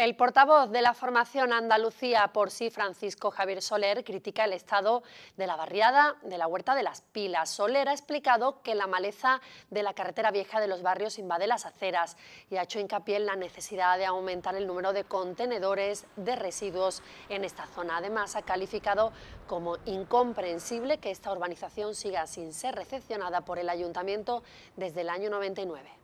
El portavoz de la formación Andalucía por sí, Francisco Javier Soler, critica el estado de la barriada de la Huerta de las Pilas. Soler ha explicado que la maleza de la carretera vieja de los barrios invade las aceras y ha hecho hincapié en la necesidad de aumentar el número de contenedores de residuos en esta zona. Además, ha calificado como incomprensible que esta urbanización siga sin ser recepcionada por el ayuntamiento desde el año 99.